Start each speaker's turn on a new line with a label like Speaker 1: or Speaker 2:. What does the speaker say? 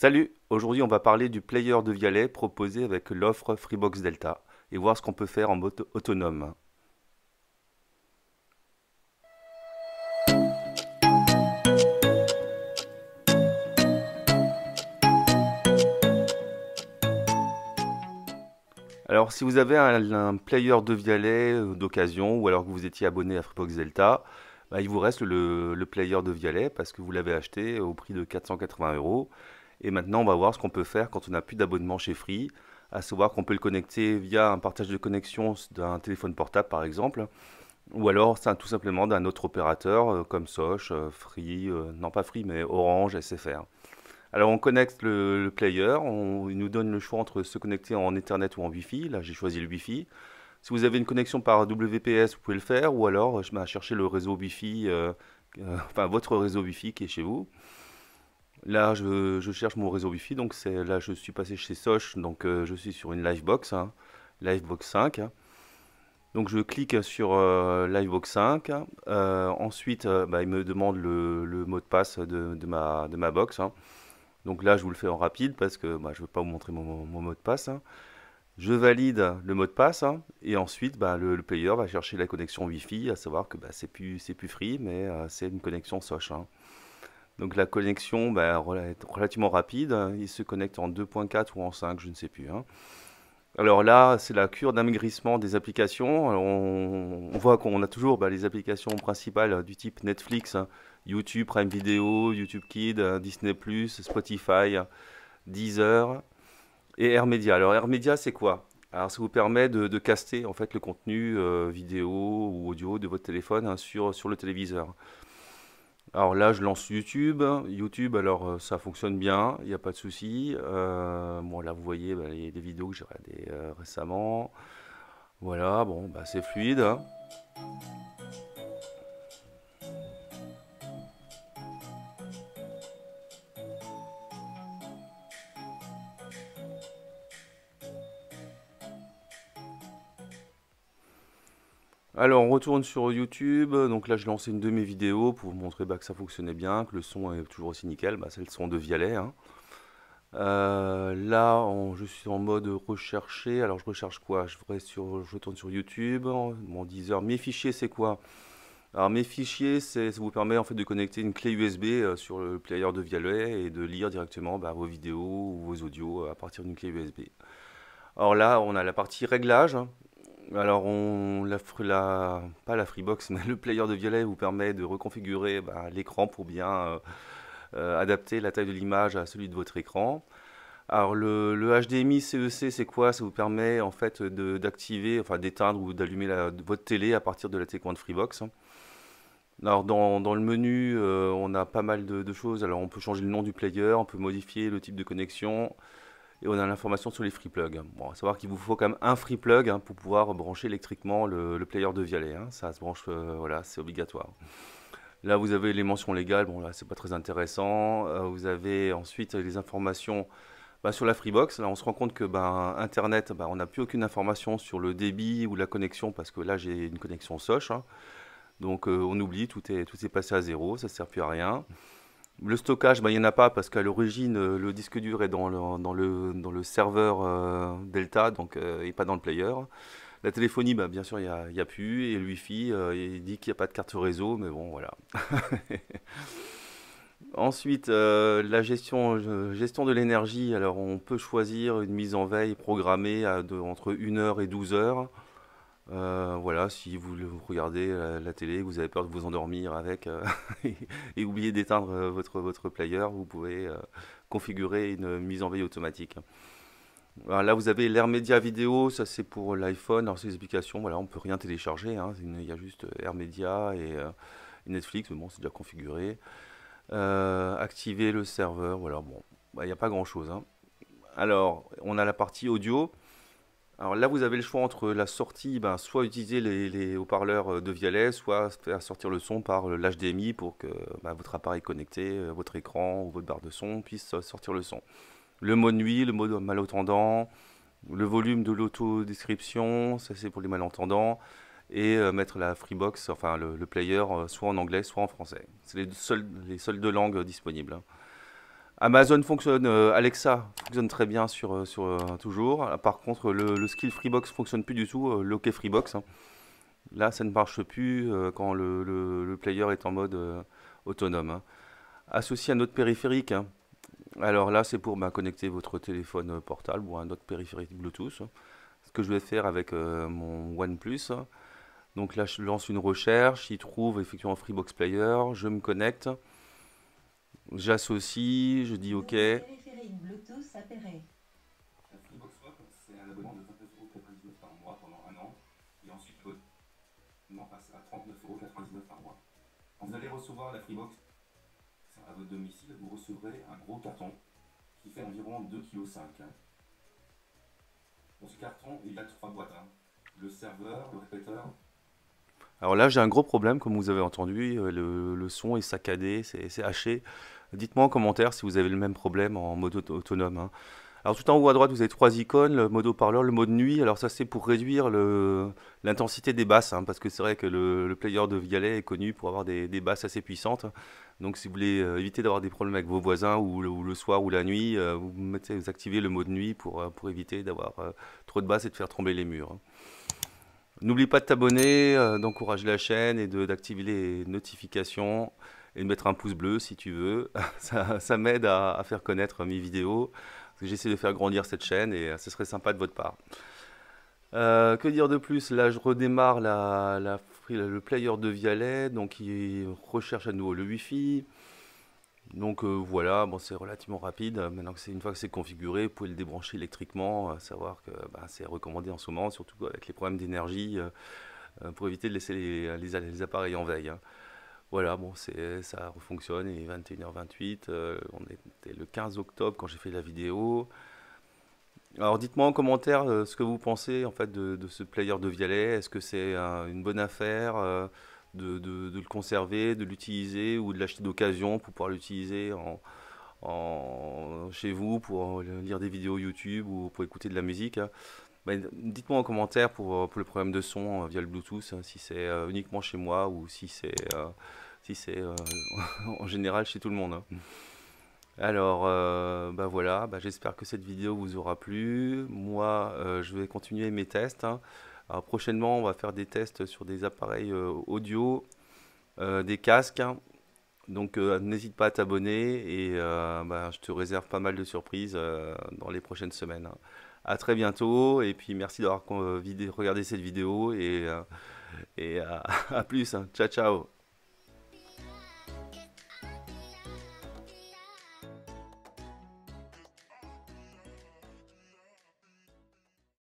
Speaker 1: Salut, aujourd'hui on va parler du player de Vialet proposé avec l'offre Freebox Delta et voir ce qu'on peut faire en mode autonome. Alors si vous avez un, player de Vialet euh, d'occasion ou alors que vous étiez abonné à Freebox Delta, bah, il vous reste le, le player de Vialet parce que vous l'avez acheté au prix de 480 euros et maintenant, on va voir ce qu'on peut faire quand on n'a plus d'abonnement chez Free, à savoir qu'on peut le connecter via un partage de connexion d'un téléphone portable, par exemple, ou alors ça, tout simplement d'un autre opérateur euh, comme Soch, euh, Free, euh, non pas Free, mais Orange, SFR. Alors on connecte le, player, on, il nous donne le choix entre se connecter en Ethernet ou en Wi-Fi. Là j'ai choisi le Wi-Fi. Si vous avez une connexion par WPS, vous pouvez le faire, ou alors je vais chercher le réseau Wi-Fi, enfin votre réseau Wi-Fi qui est chez vous. Là, je, cherche mon réseau Wi-Fi. Donc, là, je suis passé chez Soch. Donc, euh, je suis sur une Livebox, hein. Livebox 5. Hein. Donc, je clique sur euh, Livebox 5. Hein. Euh, ensuite, bah, il me demande le, mot de passe de, ma, box. Donc, là, je vous le fais en rapide parce que bah, je ne veux pas vous montrer mon, mot de passe. Je valide le mot de passe et ensuite bah, le, player va chercher la connexion Wi-Fi, à savoir que c'est plus, plus free, mais c'est une connexion Soch. Donc la connexion bah, est relativement rapide. Il se connecte en 2.4 ou en 5, je ne sais plus. Hein. Alors là, c'est la cure d'amaigrissement des applications. on, voit qu'on a toujours bah, les applications principales du type Netflix, hein. YouTube, Prime Video, YouTube Kid, hein, Disney+, Spotify, Deezer et AirMedia. Alors AirMedia, c'est quoi alors, ça vous permet de, caster en fait le contenu euh, vidéo ou audio de votre téléphone sur le téléviseur. Alors là, je lance YouTube. YouTube, alors euh, ça fonctionne bien, il n'y a pas de souci. Euh, bon, là, vous voyez, des bah, vidéos que j'ai regardées euh, récemment. Voilà, bon, bah, c'est fluide. Hein. Alors on retourne sur YouTube, donc là je lançais une de mes vidéos pour vous montrer bah, que ça fonctionnait bien, que le son est toujours aussi nickel, bah, c'est le son de Vialet. Hein. Euh, là je suis en mode rechercher, alors je recherche quoi je, sur, je retourne sur YouTube, mon Deezer, mes fichiers c'est quoi alors mes fichiers, ça vous permet en fait de connecter une clé USB euh, sur le player de Vialet et de lire directement bah, vos vidéos ou vos audios euh, à partir d'une clé USB. Alors là, on a la partie réglage. Hein. Alors, on, pas la Freebox, mais le player de violet vous permet de reconfigurer bah, l'écran pour bien euh, euh, adapter la taille de l'image à celui de votre écran. Alors, le, HDMI CEC, c'est quoi Ça vous permet en fait d'activer, enfin d'éteindre ou d'allumer votre télé à partir de la de Freebox. Alors dans, le menu, euh, on a pas mal de, de, choses. Alors on peut changer le nom du player, on peut modifier le type de connexion, et on a l'information sur les free plugs. Bon, savoir qu'il vous faut quand même un free plug hein, pour pouvoir brancher électriquement le, player de Vialet. Hein. Ça se branche, euh, voilà, c'est obligatoire. Là, vous avez les mentions légales, bon là, c'est pas très intéressant. Euh, vous avez ensuite les informations bah, sur la Freebox. Là, on se rend compte que bah, Internet, bah, on n'a plus aucune information sur le débit ou la connexion, parce que là, j'ai une connexion Soch. Hein. Donc, euh, on oublie, tout est, tout est passé à zéro, ça ne sert plus à rien. Le stockage, bah, il n'y en a pas parce qu'à l'origine, euh, le disque dur est dans le, serveur euh, Delta donc, il euh, et pas dans le player. La téléphonie, bah, bien sûr, il n'y a, y a, plus. Et le Wi-Fi, il dit qu'il n'y a pas de carte réseau, mais bon, voilà. Ensuite, la gestion, de l'énergie. Alors, on peut choisir une mise en veille programmée entre 1h et 12h. Euh, voilà, si vous regardez euh, la, télé, vous avez peur de vous endormir avec euh, et, oublier d'éteindre votre, votre player, vous pouvez configurer une mise en veille automatique. là, vous avez l'Air Media Vidéo, ça c'est pour l'iPhone. Alors, ces applications, voilà, on ne peut rien télécharger. Hein. il y a juste Air Media et, Netflix, mais bon, c'est déjà configuré. activer le serveur, voilà, bon, bah, il n'y a pas grand chose. Hein. Alors, on a la partie audio. Alors là, vous avez le choix entre la sortie, ben, soit utiliser les, haut-parleurs euh, de Violet, soit faire sortir le son par euh, l'HDMI pour que ben, votre appareil connecté, euh, votre écran ou votre barre de son puisse sortir le son. Le mode nuit, le mode malentendant, le volume de l'autodescription, ça c'est pour les malentendants, et mettre la Freebox, enfin le, player, soit en anglais, soit en français. C'est les seules, les seules deux langues disponibles. Hein. Amazon fonctionne, euh, Alexa fonctionne très bien sur, euh, euh, toujours. Par contre, le, skill Freebox fonctionne plus du tout, euh, Freebox. Hein. Là, ça ne marche plus quand le, player est en mode autonome. Hein. Associé à notre périphérique. Hein. Alors là, c'est pour bah, connecter votre téléphone portable ou un autre périphérique Bluetooth. Ce que je vais faire avec mon OnePlus. Donc là, je lance une recherche, il trouve effectivement Freebox Player, je me connecte. J'associe, je dis ok. Bluetooth La Freebox Wat, c'est à la demande de 29,99€ par mois pendant un an. Et ensuite, euh, on en passe à 39,99€ par mois. Quand vous allez recevoir la Freebox à votre domicile, vous recevrez un gros carton qui fait environ 2,5 kg. ce carton, il a trois boîtes. Hein. Le serveur, le répéteur. Alors là, j'ai un gros problème, comme vous avez entendu, euh, le, son est saccadé, c'est haché. Dites-moi en commentaire si vous avez le même problème en mode autonome. Hein. Alors tout en haut à droite, vous avez trois icônes, le mode haut-parleur, le mode nuit. Alors ça, c'est pour réduire l'intensité des basses, hein, parce que c'est vrai que le, player de Vialet est connu pour avoir des, basses assez puissantes. Donc si vous voulez euh, éviter d'avoir des problèmes avec vos voisins, ou, le, soir ou la nuit, euh, vous, mettez, vous activez le mode nuit pour, éviter d'avoir trop de basses et de faire tomber les murs. Hein. N'oublie pas de t'abonner, euh, d'encourager la chaîne et d'activer les notifications et de mettre un pouce bleu si tu veux. ça, m'aide à, faire connaître mes vidéos. J'essaie de faire grandir cette chaîne et euh, ce serait sympa de votre part. Euh, que dire de plus Là, je redémarre le player de Vialet, donc il recherche à nouveau le Wi-Fi. Donc euh, voilà, bon, c'est relativement rapide. Maintenant que c'est une fois que c'est configuré, vous pouvez le débrancher électriquement, euh, savoir que bah, c'est recommandé en ce moment, surtout avec les problèmes d'énergie, euh, pour éviter de laisser les, appareils en veille. Hein. Voilà, bon, c'est ça refonctionne. Et 21h28, on était le 15 octobre quand j'ai fait la vidéo. Alors dites-moi en commentaire ce que vous pensez en fait de, ce player de Vialet. Est-ce que c'est une bonne affaire de, le conserver, de l'utiliser ou de l'acheter d'occasion pour pouvoir l'utiliser en, chez vous pour lire des vidéos YouTube ou pour écouter de la musique. Hein. Ben, dites-moi en commentaire pour, le problème de son euh, via le Bluetooth, hein, si c'est euh, uniquement chez moi ou si c'est euh, si c'est en général chez tout le monde. Hein. Alors, bah voilà, ben j'espère que cette vidéo vous aura plu. Moi, je vais continuer mes tests prochainement, on va faire des tests sur des appareils euh, audio, euh, des casques. Donc euh, n'hésite pas à t'abonner et bah, je te réserve pas mal de surprises dans les prochaines semaines. À très bientôt et puis merci d'avoir regardé cette vidéo et, à plus. Hein. Ciao ciao